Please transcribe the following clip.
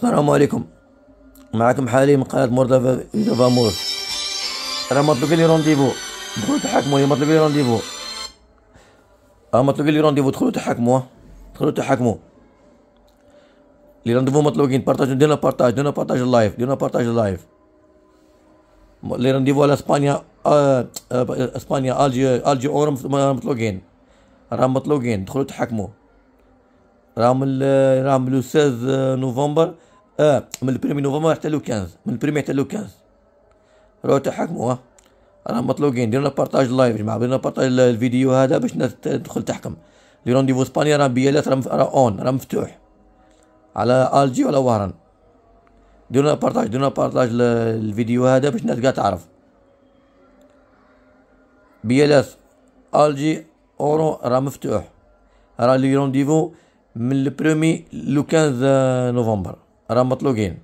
السلام عليكم معكم حالي من قناة مرتفع مرتفع مور انا مطلوب لي رونديفو دخلوا تحاكموا مطلوب لي رونديفو اه مطلوب لي رونديفو دخلوا تحاكموا دخلوا تحاكموا لي رونديفو مطلوبين بارطاجوا ديرنا بارطاج ديرنا بارطاج اللايف ديرنا بارطاج اللايف لي رونديفو على اسبانيا آه، آه، اسبانيا الجي الجي اورم مطلوبين راهم مطلوبين دخلوا تحاكموا راهم راهم 16 نوفمبر اه من البريمي نوفمبر حتى لو 15 من البريمي حتى لو 15 راهو تحكموا آه. راهم مطلوقين ديرنا بارطاج اللايف يا جماعه ديرنا بارطاج الفيديو هذا باش الناس تدخل تحكم لي رونديفو اسبانيا راه بيالات راه اون راه مفتوح على الجي ولا وهران ديرنا بارطاج ديرنا بارطاج الفيديو هذا باش الناس كاع تعرف بيالات الجي اورو راه مفتوح راه لي رونديفو من البرومي لو 15 آه، نوفمبر رحمت لوگین